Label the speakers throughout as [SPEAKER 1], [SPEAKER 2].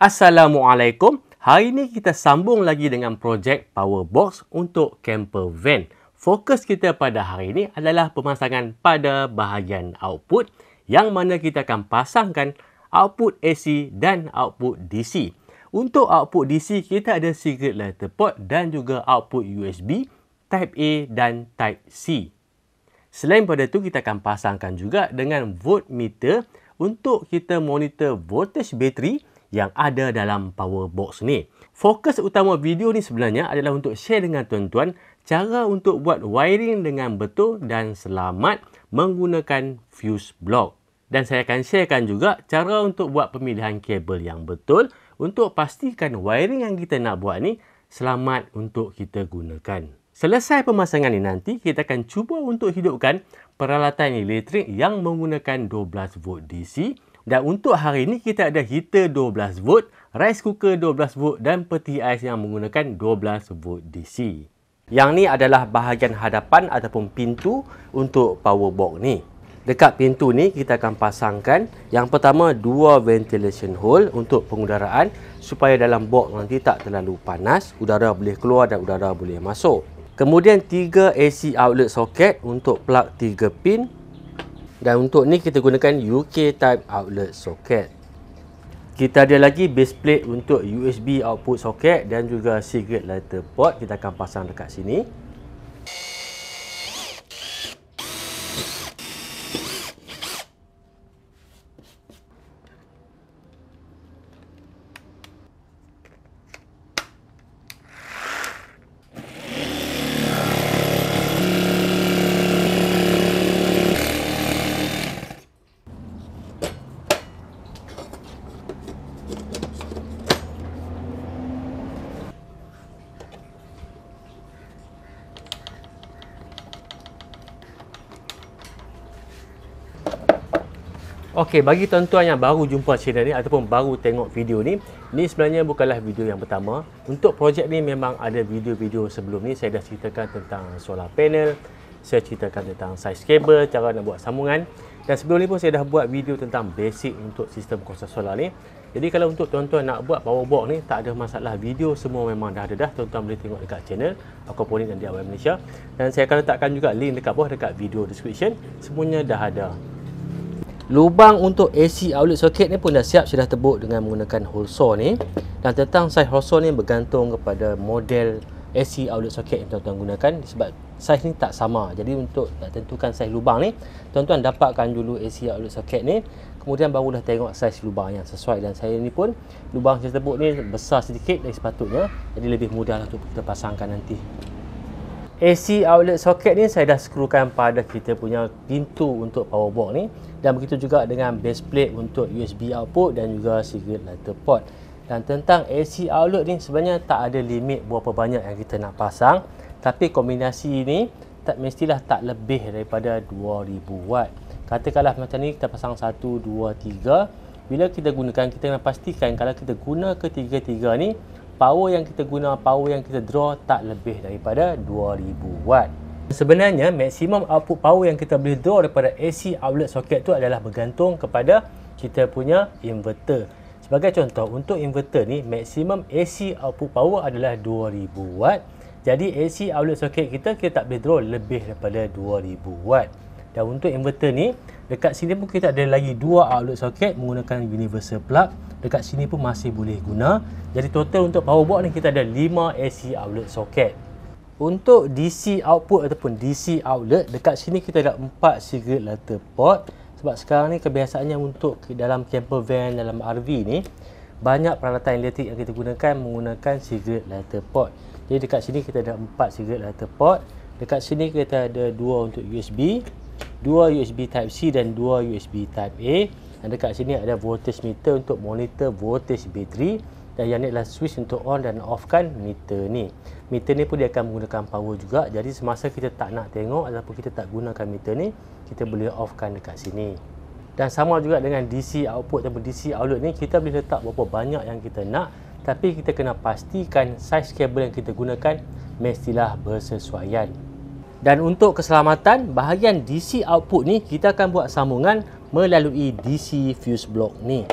[SPEAKER 1] Assalamualaikum. Hari ini kita sambung lagi dengan projek Power Box untuk camper van. Fokus kita pada hari ini adalah pemasangan pada bahagian output yang mana kita akan pasangkan output AC dan output DC. Untuk output DC, kita ada secret letter port dan juga output USB type A dan type C. Selain pada itu, kita akan pasangkan juga dengan voltmeter untuk kita monitor voltage bateri yang ada dalam power box ni. Fokus utama video ni sebenarnya adalah untuk share dengan tuan-tuan cara untuk buat wiring dengan betul dan selamat menggunakan fuse block. Dan saya akan sharekan juga cara untuk buat pemilihan kabel yang betul untuk pastikan wiring yang kita nak buat ni selamat untuk kita gunakan. Selesai pemasangan ni nanti, kita akan cuba untuk hidupkan peralatan elektrik yang menggunakan 12 volt DC dan untuk hari ini kita ada heater 12 volt, rice cooker 12 volt dan peti ais yang menggunakan 12 volt DC. Yang ni adalah bahagian hadapan ataupun pintu untuk power box ni. Dekat pintu ni kita akan pasangkan yang pertama dua ventilation hole untuk pengudaraan supaya dalam box nanti tak terlalu panas, udara boleh keluar dan udara boleh masuk. Kemudian tiga AC outlet soket untuk plug tiga pin dan untuk ni kita gunakan UK type outlet socket kita ada lagi base plate untuk USB output socket dan juga cigarette lighter port kita akan pasang dekat sini Okey, bagi tuan-tuan yang baru jumpa channel ni ataupun baru tengok video ni, ni sebenarnya bukanlah video yang pertama. Untuk projek ni memang ada video-video sebelum ni saya dah ceritakan tentang solar panel, saya ceritakan tentang size kabel, cara nak buat sambungan dan sebelum ni pun saya dah buat video tentang basic untuk sistem kuasa solar ni. Jadi kalau untuk tuan-tuan nak buat power box ni tak ada masalah video semua memang dah ada dah tuan-tuan boleh tengok dekat channel aku Aquaponik dan DIY Malaysia dan saya akan letakkan juga link dekat bawah dekat video description semuanya dah ada lubang untuk AC outlet socket ni pun dah siap sudah tebuk dengan menggunakan hole saw ni dan tentang saiz hole saw ni bergantung kepada model AC outlet socket yang tuan-tuan gunakan sebab saiz ni tak sama jadi untuk nak tentukan saiz lubang ni tuan-tuan dapatkan dulu AC outlet socket ni kemudian baru dah tengok saiz lubang yang sesuai dan saya ni pun lubang saya tebuk ni besar sedikit dari sepatutnya jadi lebih mudah lah untuk kita pasangkan nanti AC outlet socket ni saya dah skrukan pada kita punya pintu untuk power box ni dan begitu juga dengan base plate untuk USB output dan juga cigarette lighter port dan tentang AC outlet ni sebenarnya tak ada limit berapa banyak yang kita nak pasang tapi kombinasi ni tak mestilah tak lebih daripada 2000 watt katakanlah macam ni kita pasang 1, 2, 3 bila kita gunakan kita nak pastikan kalau kita guna ketiga-tiga ni power yang kita guna, power yang kita draw tak lebih daripada 2000 watt. Sebenarnya maksimum output power yang kita boleh draw daripada AC outlet soket tu adalah bergantung kepada kita punya inverter. Sebagai contoh untuk inverter ni maksimum AC output power adalah 2000 watt. Jadi AC outlet soket kita kita tak boleh draw lebih daripada 2000 watt. Dan untuk inverter ni Dekat sini pun kita ada lagi dua outlet soket menggunakan universal plug. Dekat sini pun masih boleh guna. Jadi total untuk power board ni kita ada 5 AC outlet soket Untuk DC output ataupun DC outlet, dekat sini kita ada 4 cigarette lighter port. Sebab sekarang ni kebiasaannya untuk dalam camper van, dalam RV ni, banyak peralatan elektrik yang kita gunakan menggunakan cigarette lighter port. Jadi dekat sini kita ada 4 cigarette lighter port. Dekat sini kita ada 2 untuk USB dua USB Type-C dan dua USB Type-A dan dekat sini ada voltage meter untuk monitor voltage bateri dan yang ni adalah switch untuk on dan off kan meter ni meter ni pun dia akan menggunakan power juga jadi semasa kita tak nak tengok ataupun kita tak gunakan meter ni kita boleh offkan dekat sini dan sama juga dengan DC output ataupun DC output ni kita boleh letak berapa banyak yang kita nak tapi kita kena pastikan size kabel yang kita gunakan mestilah bersesuaian dan untuk keselamatan, bahagian DC output ni kita akan buat sambungan melalui DC fuse block ni.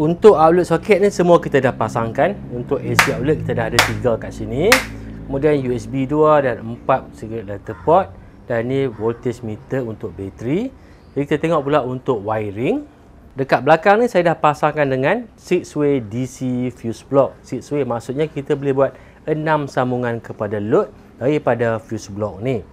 [SPEAKER 1] Untuk outlet socket ni semua kita dah pasangkan. Untuk AC outlet kita dah ada tiga kat sini. Kemudian USB 2 dan 4 cigarette lighter port. Dan ni voltage meter untuk bateri. Jadi kita tengok pula untuk wiring. Dekat belakang ni saya dah pasangkan dengan 6-way DC fuse block. 6-way maksudnya kita boleh buat 6 sambungan kepada load daripada fuse block ni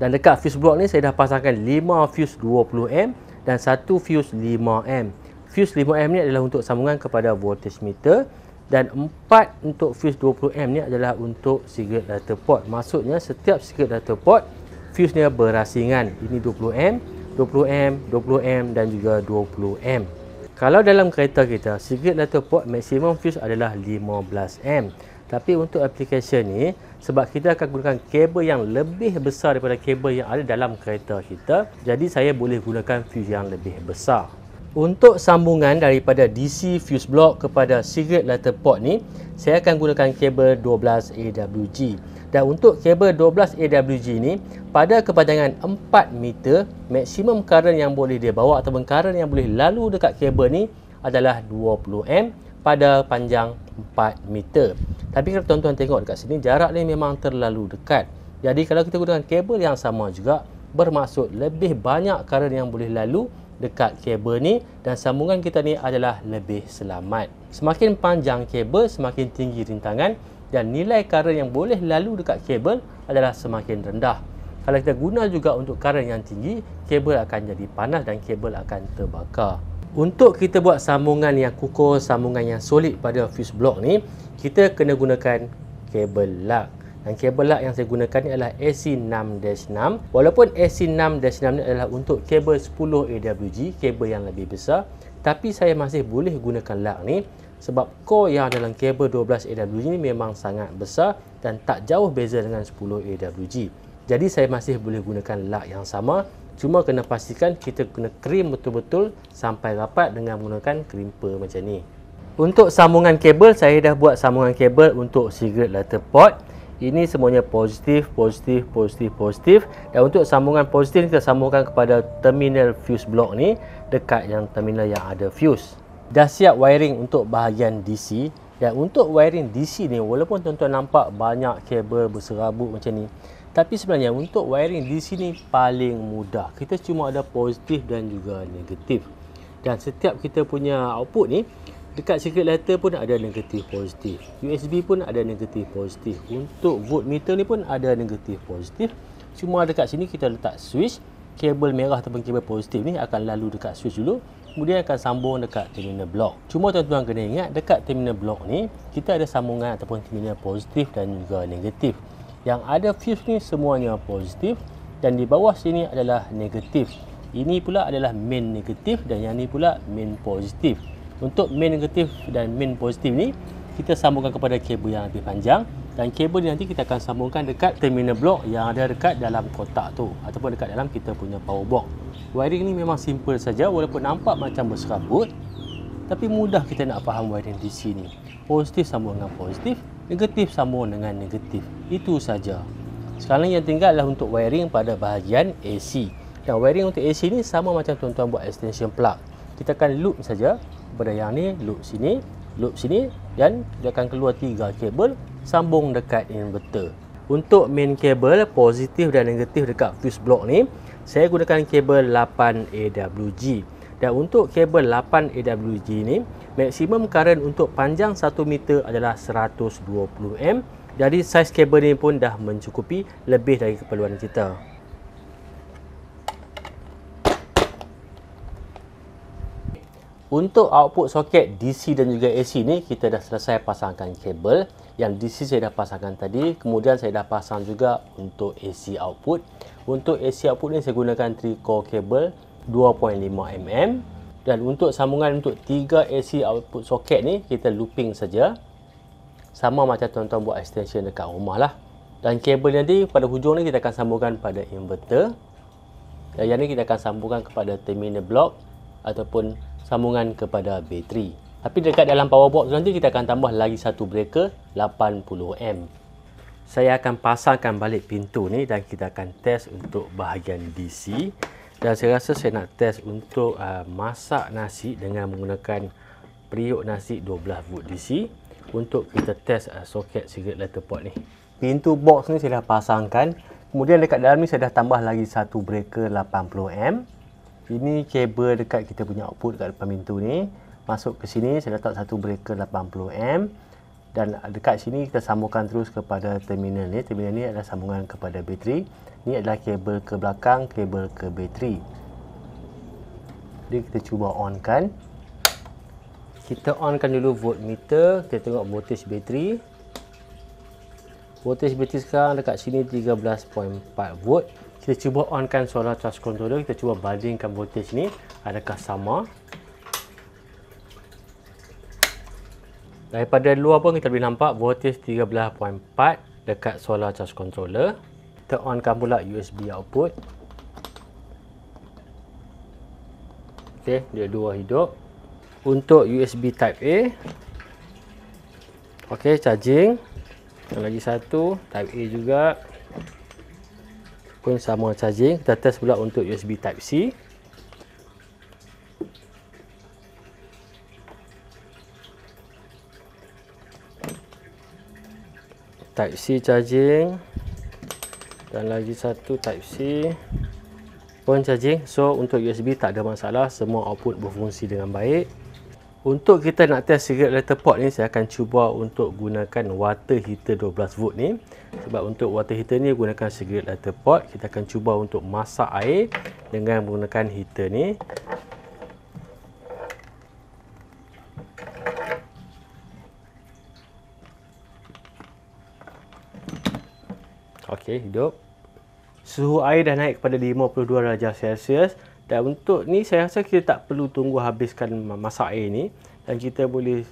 [SPEAKER 1] dan dekat fuse block ni saya dah pasangkan 5 fuse 20 m dan satu fuse 5M. Fuse 5M ni adalah untuk sambungan kepada voltage meter dan 4 untuk fuse 20M ni adalah untuk circuit data port. Maksudnya setiap circuit data port fuse dia berasingan. Ini 20M, 20M, 20M dan juga 20M. Kalau dalam kereta kita, circuit data port maksimum fuse adalah 15M. Tapi untuk aplikasi ni, sebab kita akan gunakan kabel yang lebih besar daripada kabel yang ada dalam kereta kita jadi saya boleh gunakan fuse yang lebih besar untuk sambungan daripada DC fuse block kepada cigarette lighter port ni saya akan gunakan kabel 12AWG dan untuk kabel 12AWG ni pada kepanjangan 4 meter maksimum current yang boleh dia bawa ataupun current yang boleh lalu dekat kabel ni adalah 20 amp pada panjang 4 meter tapi kalau tuan-tuan tengok dekat sini, jarak ni memang terlalu dekat. Jadi kalau kita gunakan kabel yang sama juga, bermaksud lebih banyak karen yang boleh lalu dekat kabel ni dan sambungan kita ni adalah lebih selamat. Semakin panjang kabel, semakin tinggi rintangan dan nilai karen yang boleh lalu dekat kabel adalah semakin rendah. Kalau kita guna juga untuk karen yang tinggi, kabel akan jadi panas dan kabel akan terbakar untuk kita buat sambungan yang kukuh, sambungan yang solid pada fuse block ni, kita kena gunakan kabel lug. Dan kabel lug yang saya gunakan ni adalah AC6-6. Walaupun AC6-6 ni adalah untuk kabel 10 AWG, kabel yang lebih besar, tapi saya masih boleh gunakan lug ni sebab core yang dalam kabel 12 AWG ni memang sangat besar dan tak jauh beza dengan 10 AWG. Jadi saya masih boleh gunakan lug yang sama cuma kena pastikan kita kena krim betul-betul sampai rapat dengan menggunakan krimper macam ni untuk sambungan kabel saya dah buat sambungan kabel untuk cigarette lighter port. ini semuanya positif, positif, positif, positif dan untuk sambungan positif kita sambungkan kepada terminal fuse block ni dekat yang terminal yang ada fuse dah siap wiring untuk bahagian DC dan untuk wiring DC ni walaupun tuan-tuan nampak banyak kabel berserabut macam ni tapi sebenarnya untuk wiring di sini paling mudah. Kita cuma ada positif dan juga negatif. Dan setiap kita punya output ni dekat circuit letter pun ada negatif positif. USB pun ada negatif positif. Untuk voltmeter ni pun ada negatif positif. Cuma dekat sini kita letak switch kabel merah ataupun kabel positif ni akan lalu dekat switch dulu kemudian akan sambung dekat terminal block cuma tuan-tuan kena ingat dekat terminal block ni kita ada sambungan ataupun terminal positif dan juga negatif yang ada fuse ni semuanya positif dan di bawah sini adalah negatif ini pula adalah main negatif dan yang ni pula main positif untuk main negatif dan main positif ni kita sambungkan kepada kabel yang lebih panjang dan kabel ni nanti kita akan sambungkan dekat terminal block yang ada dekat dalam kotak tu ataupun dekat dalam kita punya power box wiring ni memang simple saja walaupun nampak macam berserabut tapi mudah kita nak faham wiring di sini positif sambung dengan positif negatif sama dengan negatif. Itu saja. Sekarang yang tinggal adalah untuk wiring pada bahagian AC. Dan wiring untuk AC ni sama macam tuan-tuan buat extension plug. Kita akan loop saja pada yang ni, loop sini, loop sini dan dia akan keluar tiga kabel sambung dekat inverter. Untuk main kabel positif dan negatif dekat fuse block ni, saya gunakan kabel 8AWG dan untuk kabel 8 AWG ini maksimum karen untuk panjang 1 meter adalah 120 M jadi saiz kabel ini pun dah mencukupi lebih dari keperluan kita Untuk output soket DC dan juga AC ni kita dah selesai pasangkan kabel yang DC saya dah pasangkan tadi kemudian saya dah pasang juga untuk AC output untuk AC output ni saya gunakan 3 core kabel 2.5 mm dan untuk sambungan untuk 3 AC output soket ni kita looping saja sama macam tuan-tuan buat extension dekat rumah lah dan kabel nanti pada hujung ni kita akan sambungkan pada inverter dan yang ni kita akan sambungkan kepada terminal block ataupun sambungan kepada bateri tapi dekat dalam power box nanti kita akan tambah lagi satu breaker 80M saya akan pasangkan balik pintu ni dan kita akan test untuk bahagian DC dan saya rasa saya nak test untuk uh, masak nasi dengan menggunakan periuk nasi 12 volt DC untuk kita test uh, soket cigarette lighter port ni pintu box ni saya dah pasangkan kemudian dekat dalam ni saya dah tambah lagi satu breaker 80M ini kabel dekat kita punya output dekat depan pintu ni masuk ke sini saya letak satu breaker 80M dan dekat sini kita sambungkan terus kepada terminal ni terminal ni adalah sambungan kepada bateri ni adalah kabel ke belakang kabel ke bateri jadi kita cuba onkan kita onkan dulu voltmeter kita tengok voltage bateri voltage bateri sekarang dekat sini 13.4 volt kita cuba onkan solar charge controller kita cuba bandingkan voltage ni adakah sama daripada luar pun kita boleh nampak voltage 13.4 dekat solar charge controller kita onkan pula USB output ok dia dua hidup untuk USB type A ok charging dan lagi satu type A juga pun sama charging kita test pula untuk USB type C type C charging dan lagi satu type C pun charging so untuk USB tak ada masalah semua output berfungsi dengan baik untuk kita nak test secret letter port ni saya akan cuba untuk gunakan water heater 12 volt ni sebab untuk water heater ni gunakan secret letter port kita akan cuba untuk masak air dengan menggunakan heater ni okey hidup suhu air dah naik kepada 52 darjah celsius dan untuk ni saya rasa kita tak perlu tunggu habiskan masa air ni dan kita boleh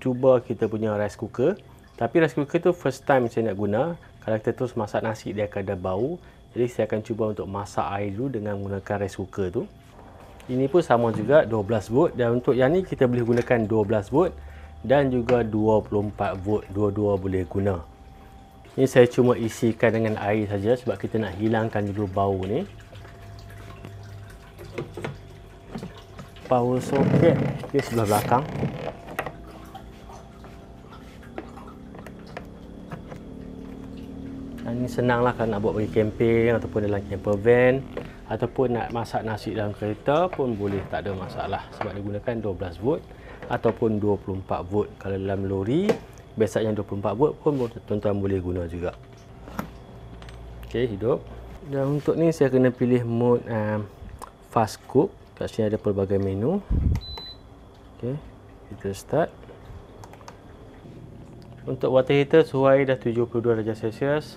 [SPEAKER 1] cuba kita punya rice cooker tapi rice cooker tu first time saya nak guna kalau kita terus masak nasi dia akan ada bau jadi saya akan cuba untuk masak air dulu dengan menggunakan rice cooker tu ini pun sama juga 12 volt dan untuk yang ni kita boleh gunakan 12 volt dan juga 24 volt dua-dua boleh guna ini saya cuma isikan dengan air saja sebab kita nak hilangkan dulu bau ni. Power socket di sebelah belakang. Dan ini senanglah kalau nak buat bagi camping ataupun dalam camper van ataupun nak masak nasi dalam kereta pun boleh tak ada masalah sebab digunakan 12 volt ataupun 24 volt kalau dalam lori besak yang 24 volt pun tuan-tuan boleh guna juga ok hidup dan untuk ni saya kena pilih mode um, fast cook kat sini ada pelbagai menu ok kita start untuk water heater suai dah 72 darjah celsius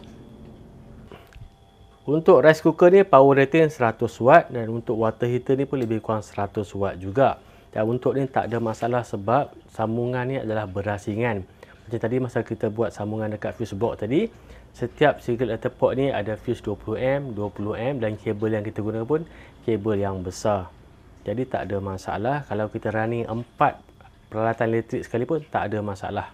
[SPEAKER 1] untuk rice cooker ni power rating 100 watt dan untuk water heater ni pun lebih kurang 100 watt juga dan untuk ni tak ada masalah sebab sambungan ni adalah berasingan macam tadi masa kita buat sambungan dekat fuse box tadi setiap circuit letter port ni ada fuse 20M, 20M dan kabel yang kita guna pun kabel yang besar jadi tak ada masalah kalau kita running 4 peralatan elektrik sekalipun tak ada masalah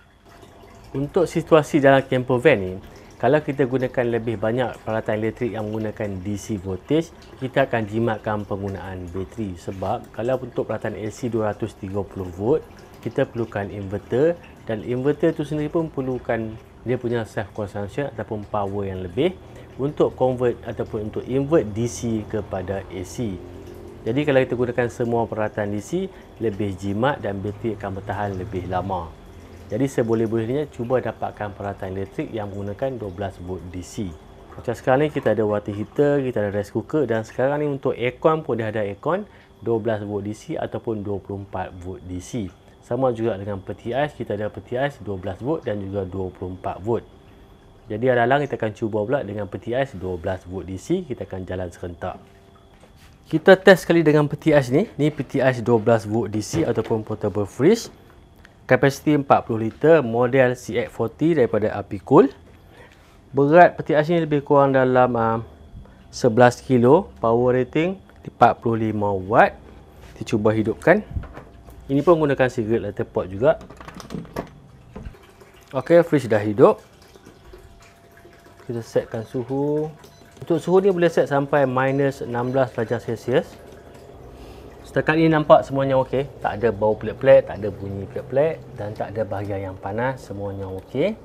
[SPEAKER 1] untuk situasi dalam camper van ni kalau kita gunakan lebih banyak peralatan elektrik yang menggunakan DC voltage kita akan jimatkan penggunaan bateri sebab kalau untuk peralatan AC 230 volt kita perlukan inverter dan inverter tu sendiri pun perlukan dia punya self consumption ataupun power yang lebih untuk convert ataupun untuk invert DC kepada AC. Jadi kalau kita gunakan semua peralatan DC, lebih jimat dan bateri akan bertahan lebih lama. Jadi seboleh-bolehnya cuba dapatkan peralatan elektrik yang menggunakan 12 volt DC. Macam sekarang ni kita ada water heater, kita ada rice cooker dan sekarang ni untuk aircon pun dia ada aircon 12 volt DC ataupun 24 volt DC sama juga dengan peti ais kita ada peti ais 12 volt dan juga 24 volt jadi adalah kita akan cuba pula dengan peti ais 12 volt DC kita akan jalan serentak kita test sekali dengan peti ais ni ni peti ais 12 volt DC ataupun portable fridge kapasiti 40 liter model CX40 daripada Apicool berat peti ais ni lebih kurang dalam uh, ah, 11 kilo power rating 45 watt kita cuba hidupkan ini pun menggunakan cigarette lighter pot juga. Okey, fridge dah hidup. Kita setkan suhu. Untuk suhu ni boleh set sampai minus 16 darjah Celsius. Setakat ini nampak semuanya okey. Tak ada bau pelik-pelik, tak ada bunyi pelik-pelik dan tak ada bahagian yang panas. Semuanya okey.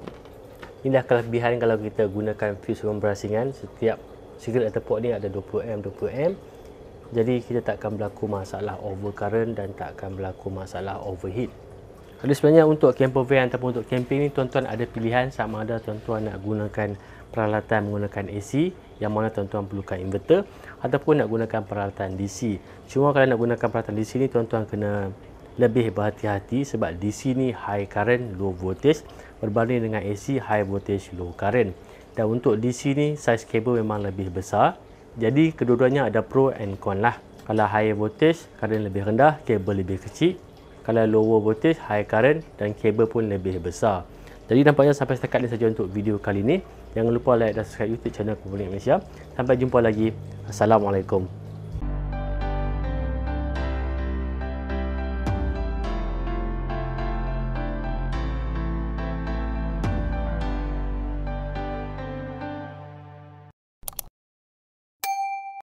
[SPEAKER 1] Ini dah kelebihan kalau kita gunakan fuse room berasingan. Setiap cigarette lighter pot ni ada 20M, 20M jadi kita tak akan berlaku masalah overcurrent dan tak akan berlaku masalah overheat jadi sebenarnya untuk camper van ataupun untuk camping ni tuan-tuan ada pilihan sama ada tuan-tuan nak gunakan peralatan menggunakan AC yang mana tuan-tuan perlukan inverter ataupun nak gunakan peralatan DC cuma kalau nak gunakan peralatan DC ni tuan-tuan kena lebih berhati-hati sebab DC ni high current low voltage berbanding dengan AC high voltage low current dan untuk DC ni saiz kabel memang lebih besar jadi kedua-duanya ada pro and con lah. Kalau high voltage, current lebih rendah, kabel lebih kecil. Kalau lower voltage, high current dan kabel pun lebih besar. Jadi nampaknya sampai setakat ini saja untuk video kali ini. Jangan lupa like dan subscribe YouTube channel Kumpulan Malaysia. Sampai jumpa lagi. Assalamualaikum.